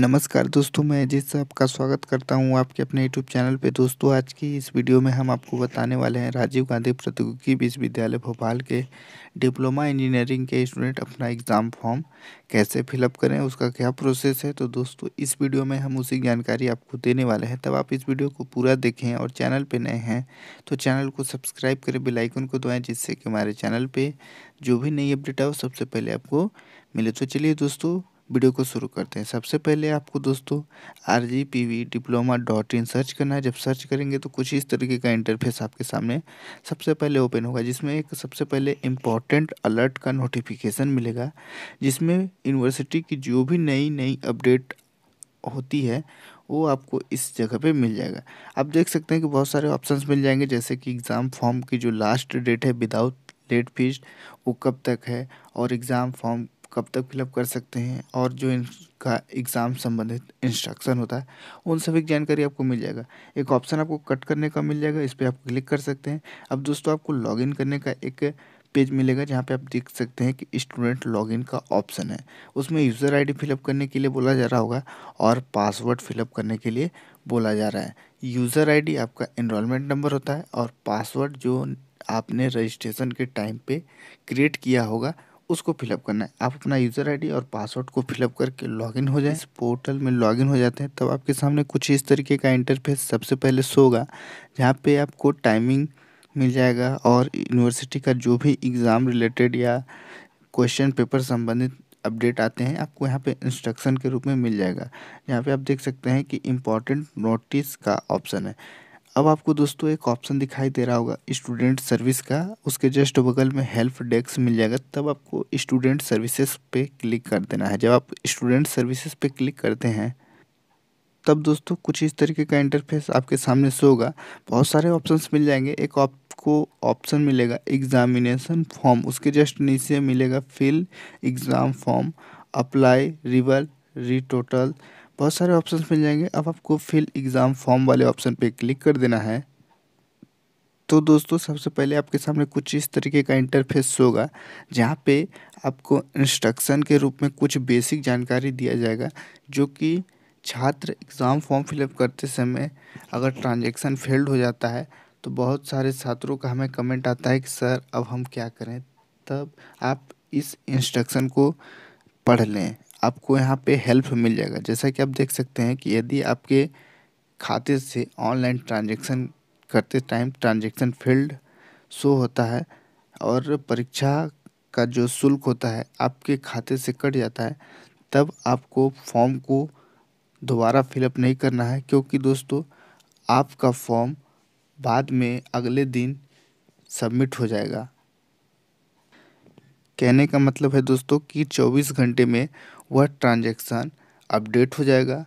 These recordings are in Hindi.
नमस्कार दोस्तों मैं अजीत से आपका स्वागत करता हूं आपके अपने यूट्यूब चैनल पे दोस्तों आज की इस वीडियो में हम आपको बताने वाले हैं राजीव गांधी प्रौद्योगिकी विश्वविद्यालय भोपाल के डिप्लोमा इंजीनियरिंग के स्टूडेंट अपना एग्ज़ाम फॉर्म कैसे फिलअप करें उसका क्या प्रोसेस है तो दोस्तों इस वीडियो में हम उसी जानकारी आपको देने वाले हैं तब आप इस वीडियो को पूरा देखें और चैनल पर नए हैं तो चैनल को सब्सक्राइब करें बेलाइकन को दुआएँ जिससे कि हमारे चैनल पर जो भी नई अपडेट है वो सबसे पहले आपको मिले तो चलिए दोस्तों वीडियो को शुरू करते हैं सबसे पहले आपको दोस्तों R G P V diploma dot in search करना है जब सर्च करेंगे तो कुछ इस तरीके का इंटरफेस आपके सामने सबसे पहले ओपन होगा जिसमें एक सबसे पहले इम्पॉर्टेंट अलर्ट का नोटिफिकेशन मिलेगा जिसमें यूनिवर्सिटी की जो भी नई नई अपडेट होती है वो आपको इस जगह पे मिल जाएगा आप देख सकते हैं कि बहुत सारे ऑप्शंस मिल जाएंगे जैसे कि एग्ज़ाम फॉर्म की जो लास्ट डेट है विदाउट लेट फीस वो कब तक है और एग्ज़ाम फॉर्म कब तक फिलअप कर सकते हैं और जो इनका एग्ज़ाम संबंधित इंस्ट्रक्शन होता है उन सभी की जानकारी आपको मिल जाएगा एक ऑप्शन आपको कट करने का मिल जाएगा इस पर आप क्लिक कर सकते हैं अब दोस्तों आपको लॉगिन करने का एक पेज मिलेगा जहाँ पे आप देख सकते हैं कि स्टूडेंट लॉगिन का ऑप्शन है उसमें यूज़र आईडी फिलअप करने के लिए बोला जा रहा होगा और पासवर्ड फिलअप करने के लिए बोला जा रहा है यूज़र आईडी आपका इनरोलमेंट नंबर होता है और पासवर्ड जो आपने रजिस्ट्रेशन के टाइम पे क्रिएट किया होगा उसको फिलअप करना है आप अपना यूज़र आईडी और पासवर्ड को फिलअप करके लॉगिन हो जाए इस पोर्टल में लॉगिन हो जाते हैं तब आपके सामने कुछ इस तरीके का इंटरफेस सबसे पहले शो होगा जहाँ पे आपको टाइमिंग मिल जाएगा और यूनिवर्सिटी का जो भी एग्ज़ाम रिलेटेड या क्वेश्चन पेपर संबंधित अपडेट आते हैं आपको यहाँ पे इंस्ट्रक्शन के रूप में मिल जाएगा यहाँ पे आप देख सकते हैं कि इम्पोर्टेंट नोटिस का ऑप्शन है अब आपको दोस्तों एक ऑप्शन दिखाई दे रहा होगा स्टूडेंट सर्विस का उसके जस्ट बगल में हेल्प डेस्क मिल जाएगा तब आपको स्टूडेंट सर्विसेज पे क्लिक कर देना है जब आप स्टूडेंट सर्विसेज पे क्लिक करते हैं तब दोस्तों कुछ इस तरीके का इंटरफेस आपके सामने से होगा बहुत सारे ऑप्शंस मिल जाएंगे एक आपको ऑप्शन मिलेगा एग्जामिनेशन फॉर्म उसके जस्ट नीचे मिलेगा fill exam form apply reval retotal बहुत सारे ऑप्शंस मिल जाएंगे अब आपको फिल एग्ज़ाम फॉर्म वाले ऑप्शन पे क्लिक कर देना है तो दोस्तों सबसे पहले आपके सामने कुछ इस तरीके का इंटरफेस होगा जहाँ पे आपको इंस्ट्रक्शन के रूप में कुछ बेसिक जानकारी दिया जाएगा जो कि छात्र एग्ज़ाम फॉर्म फिलअप करते समय अगर ट्रांजैक्शन फेल्ड हो जाता है तो बहुत सारे छात्रों का हमें कमेंट आता है कि सर अब हम क्या करें तब आप इस इंस्ट्रक्शन को पढ़ लें आपको यहाँ पे हेल्प मिल जाएगा जैसा कि आप देख सकते हैं कि यदि आपके खाते से ऑनलाइन ट्रांजेक्शन करते टाइम ट्रांजेक्शन फील्ड शो होता है और परीक्षा का जो शुल्क होता है आपके खाते से कट जाता है तब आपको फॉर्म को दोबारा फिलअप नहीं करना है क्योंकि दोस्तों आपका फॉर्म बाद में अगले दिन सबमिट हो जाएगा कहने का मतलब है दोस्तों कि 24 घंटे में वह ट्रांजेक्शन अपडेट हो जाएगा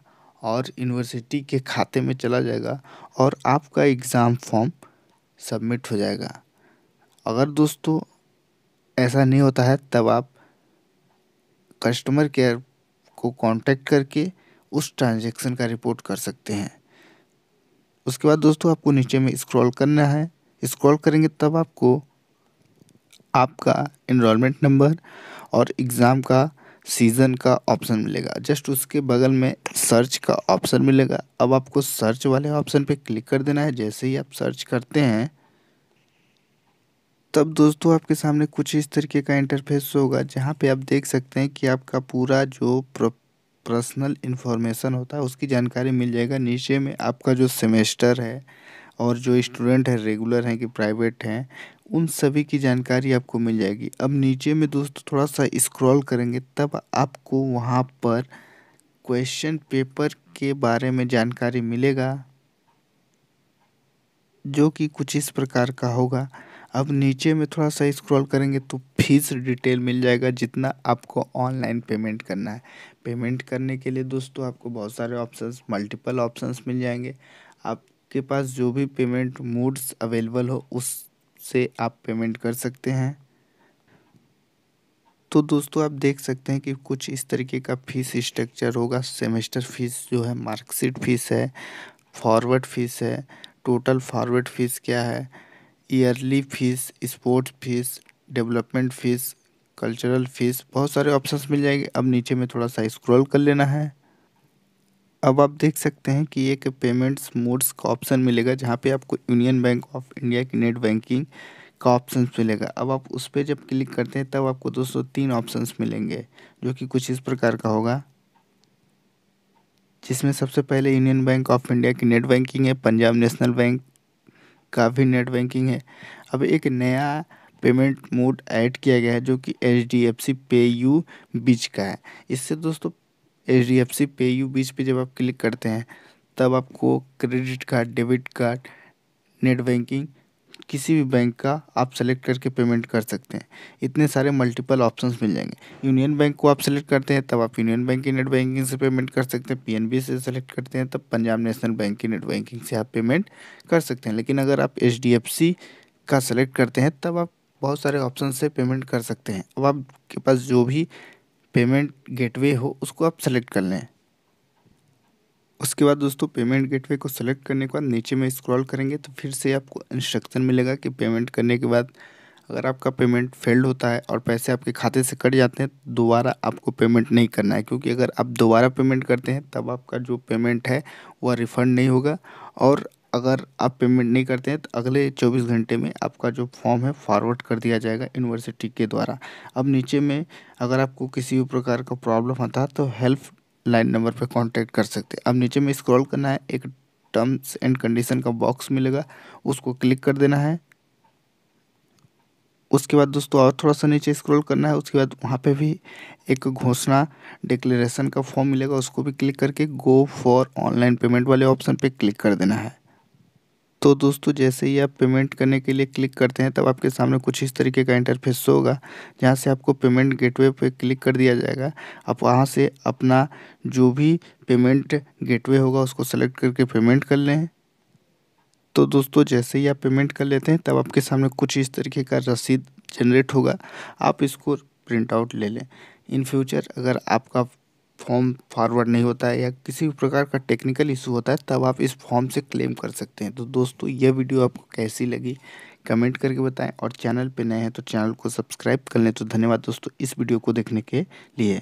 और यूनिवर्सिटी के खाते में चला जाएगा और आपका एग्ज़ाम फॉर्म सबमिट हो जाएगा अगर दोस्तों ऐसा नहीं होता है तब आप कस्टमर केयर को कांटेक्ट करके उस ट्रांजैक्शन का रिपोर्ट कर सकते हैं उसके बाद दोस्तों आपको नीचे में स्क्रॉल करना है स्क्रॉल करेंगे तब आपको आपका इनमेंट नंबर और एग्ज़ाम का सीज़न का ऑप्शन मिलेगा जस्ट उसके बगल में सर्च का ऑप्शन मिलेगा अब आपको सर्च वाले ऑप्शन पे क्लिक कर देना है जैसे ही आप सर्च करते हैं तब दोस्तों आपके सामने कुछ इस तरीके का इंटरफेस होगा जहाँ पे आप देख सकते हैं कि आपका पूरा जो पर्सनल इन्फॉर्मेशन होता है उसकी जानकारी मिल जाएगा नीचे में आपका जो सेमेस्टर है और जो स्टूडेंट है रेगुलर हैं कि प्राइवेट हैं उन सभी की जानकारी आपको मिल जाएगी अब नीचे में दोस्तों थोड़ा सा स्क्रॉल करेंगे तब आपको वहाँ पर क्वेश्चन पेपर के बारे में जानकारी मिलेगा जो कि कुछ इस प्रकार का होगा अब नीचे में थोड़ा सा स्क्रॉल करेंगे तो फीस डिटेल मिल जाएगा जितना आपको ऑनलाइन पेमेंट करना है पेमेंट करने के लिए दोस्तों आपको बहुत सारे ऑप्शंस मल्टीपल ऑप्शंस मिल जाएंगे आपके पास जो भी पेमेंट मूड्स अवेलेबल हो उस से आप पेमेंट कर सकते हैं तो दोस्तों आप देख सकते हैं कि कुछ इस तरीके का फीस स्ट्रक्चर होगा सेमेस्टर फीस जो है मार्कशीट फीस है फॉरवर्ड फीस है टोटल फॉरवर्ड फीस क्या है yearly fees sports fees development fees cultural fees बहुत सारे ऑप्शंस मिल जाएंगे अब नीचे में थोड़ा सा स्क्रॉल कर लेना है अब आप देख सकते हैं कि एक पेमेंट्स मोड्स का ऑप्शन मिलेगा जहाँ पे आपको यूनियन बैंक ऑफ इंडिया की नेट बैंकिंग का ऑप्शन मिलेगा अब आप उस पर जब क्लिक करते हैं तब आपको दोस्तों तीन ऑप्शन मिलेंगे जो कि कुछ इस प्रकार का होगा जिसमें सबसे पहले यूनियन बैंक ऑफ इंडिया की नेट बैंकिंग है पंजाब नेशनल बैंक का भी नेट बैंकिंग है अब एक नया पेमेंट मोड ऐड किया गया है जो कि एच डी एफ सी पे यू बीच का है इससे दोस्तों एच डी एफ सी पे यू बीच पे जब आप क्लिक करते हैं तब आपको credit card debit card net banking किसी भी बैंक का आप सेलेक्ट करके पेमेंट कर सकते हैं इतने सारे मल्टीपल ऑप्शंस मिल जाएंगे यूनियन बैंक को आप सेलेक्ट करते हैं तब आप यूनियन बैंक की नेट बैंकिंग से पेमेंट कर सकते हैं पीएनबी से सेलेक्ट करते हैं तब पंजाब नेशनल बैंक की नेट बैंकिंग से आप पेमेंट कर सकते हैं लेकिन अगर आप एच का सेलेक्ट करते हैं तब आप बहुत सारे ऑप्शन से पेमेंट कर सकते हैं अब आपके पास जो भी पेमेंट गेटवे हो उसको आप सेलेक्ट कर लें उसके बाद दोस्तों पेमेंट गेटवे को सेलेक्ट करने के बाद नीचे में स्क्रॉल करेंगे तो फिर से आपको इंस्ट्रक्शन मिलेगा कि पेमेंट करने के बाद अगर आपका पेमेंट फेल्ड होता है और पैसे आपके खाते से कट जाते हैं तो दोबारा आपको पेमेंट नहीं करना है क्योंकि अगर आप दोबारा पेमेंट करते हैं तब आपका जो पेमेंट है वह रिफ़ंड नहीं होगा और अगर आप पेमेंट नहीं करते हैं तो अगले 24 घंटे में आपका जो फॉर्म है फॉरवर्ड कर दिया जाएगा यूनिवर्सिटी के द्वारा अब नीचे में अगर आपको किसी भी प्रकार का प्रॉब्लम आता है तो हेल्प लाइन नंबर पर कॉन्टैक्ट कर सकते हैं अब नीचे में स्क्रॉल करना है एक टर्म्स एंड कंडीशन का बॉक्स मिलेगा उसको क्लिक कर देना है उसके बाद दोस्तों और थोड़ा सा नीचे स्क्रॉल करना है उसके बाद वहाँ पे भी एक घोषणा डिक्लेरेशन का फॉर्म मिलेगा उसको भी क्लिक करके गो फॉर ऑनलाइन पेमेंट वाले ऑप्शन पे क्लिक कर देना है तो दोस्तों जैसे ही आप पेमेंट करने के लिए क्लिक करते हैं तब आपके सामने कुछ इस तरीके का इंटरफेस होगा जहाँ से आपको पेमेंट गेटवे पे क्लिक कर दिया जाएगा आप वहाँ से अपना जो भी पेमेंट गेटवे होगा उसको सेलेक्ट करके पेमेंट कर लें तो दोस्तों जैसे ही आप पेमेंट कर लेते हैं तब आपके सामने कुछ इस तरीके का रसीद जनरेट होगा आप इसको प्रिंट आउट ले लें इन फ्यूचर अगर आपका फॉर्म फॉरवर्ड नहीं होता है या किसी भी प्रकार का टेक्निकल इशू होता है तब आप इस फॉर्म से क्लेम कर सकते हैं तो दोस्तों यह वीडियो आपको कैसी लगी कमेंट करके बताएं और चैनल पे नए हैं तो चैनल को सब्सक्राइब कर लें तो धन्यवाद दोस्तों इस वीडियो को देखने के लिए